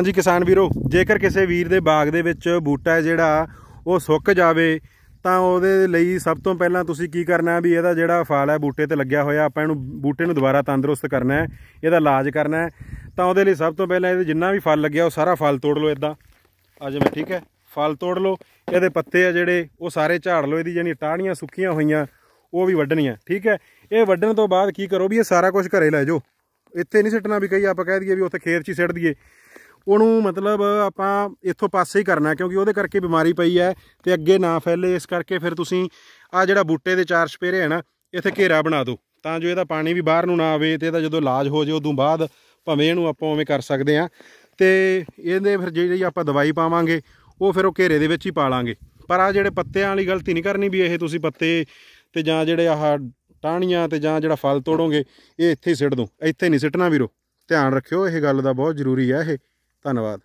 ਹਾਂਜੀ ਕਿਸਾਨ ਵੀਰੋ ਜੇਕਰ ਕਿਸੇ ਵੀਰ ਦੇ ਬਾਗ ਦੇ ਵਿੱਚ ਬੂਟਾ ਜਿਹੜਾ ਉਹ ਸੁੱਕ ਜਾਵੇ ਤਾਂ ਉਹਦੇ ਲਈ ਸਭ ਤੋਂ ਪਹਿਲਾਂ ਤੁਸੀਂ ਕੀ ਕਰਨਾ ਵੀ ਇਹਦਾ ਜਿਹੜਾ ਫਲ ਹੈ ਬੂਟੇ ਤੇ ਲੱਗਿਆ ਹੋਇਆ ਆਪਾਂ ਇਹਨੂੰ ਬੂਟੇ ਨੂੰ ਦੁਬਾਰਾ ਤੰਦਰੁਸਤ ਕਰਨਾ ਹੈ ਇਹਦਾ ਇਲਾਜ ਕਰਨਾ ਹੈ ਤਾਂ ਉਹਦੇ ਲਈ ਸਭ ਤੋਂ ਪਹਿਲਾਂ ਇਹਦੇ ਜਿੰਨਾ ਵੀ ਫਲ ਲੱਗਿਆ ਉਹ ਸਾਰਾ ਫਲ ਤੋੜ ਲਓ ਇਦਾਂ ਆ ਜਿਵੇਂ ਠੀਕ ਹੈ ਫਲ ਤੋੜ ਲਓ ਇਹਦੇ ਪੱਤੇ ਆ ਜਿਹੜੇ ਉਹ ਸਾਰੇ ਝਾੜ ਲਓ ਇਹਦੀ ਜਾਨੀ ਟਾਹਣੀਆਂ ਸੁੱਕੀਆਂ ਹੋਈਆਂ ਉਹ ਵੀ ਵੱਢਣੀਆਂ ਠੀਕ ਹੈ ਇਹ ਵੱਢਣ ਤੋਂ ਬਾਅਦ ਕੀ ਕਰੋ ਵੀ ਇਹ ਸਾਰਾ ਕੁਝ ਘਰੇ ਲੈ ਜਾਓ ਇੱਥੇ ਨਹੀਂ ਸਿੱਟਣਾ ਵੀ ਕਈ ਆਪਾਂ ਕਹਿ ਦਈਏ ਵੀ ਉੱਥੇ ਖੇਤ 'ਚ ਹੀ ਸਿੱਟ ਦਈਏ ਉਹਨੂੰ ਮਤਲਬ ਆਪਾਂ ਇੱਥੋਂ ਪਾਸੇ ਹੀ ਕਰਨਾ ਕਿਉਂਕਿ ਉਹਦੇ ਕਰਕੇ ਬਿਮਾਰੀ ਪਈ ਹੈ ਤੇ ਅੱਗੇ ਨਾ ਫੈਲੇ ਇਸ ਕਰਕੇ ਫਿਰ ਤੁਸੀਂ ਆ ਜਿਹੜਾ ਬੂਟੇ ਦੇ ਚਾਰ ਸਪੇਰੇ ਹੈ ਨਾ ਇੱਥੇ ਘੇਰਾ ਬਣਾ ਦਿਓ ਤਾਂ ਜੋ ਇਹਦਾ ਪਾਣੀ ਵੀ ਬਾਹਰ ਨੂੰ ਨਾ ਆਵੇ ਤੇ ਇਹਦਾ ਜਦੋਂ ਇਲਾਜ ਹੋ ਜਾਏ ਉਦੋਂ ਬਾਅਦ ਭਾਵੇਂ ਇਹਨੂੰ ਆਪਾਂ ਉਵੇਂ ਕਰ ਸਕਦੇ ਆ ਤੇ ਇਹਦੇ ਫਿਰ ਜਿਹੜੀ ਆਪਾਂ ਦਵਾਈ ਪਾਵਾਂਗੇ ਉਹ ਫਿਰ ਉਹ ਘੇਰੇ ਦੇ ਵਿੱਚ ਹੀ ਪਾ ਲਾਂਗੇ ਪਰ ਆ ਜਿਹੜੇ ਪੱਤਿਆਂ ਵਾਲੀ ਗਲਤੀ ਨਹੀਂ ਕਰਨੀ ਵੀ ਇਹ ਤੁਸੀਂ ਪੱਤੇ ਤੇ ਜਾਂ ਜਿਹੜੇ ਆਹ ਟਾਹਣੀਆਂ ਤੇ ਜਾਂ ਜਿਹੜਾ ਫਲ ਤੋੜੋਗੇ ਇਹ ਇੱਥੇ ਹੀ ਸਿੱਟ ਦੋ ਇੱਥੇ ਨਹੀਂ ਸਿੱਟਣਾ ਵੀਰੋ ਧਿਆਨ ਰੱਖਿਓ ਇਹ ਗੱਲ ਦਾ ਬਹੁਤ ਜ਼ਰੂਰੀ ਹੈ ਇਹ ਧੰਨਵਾਦ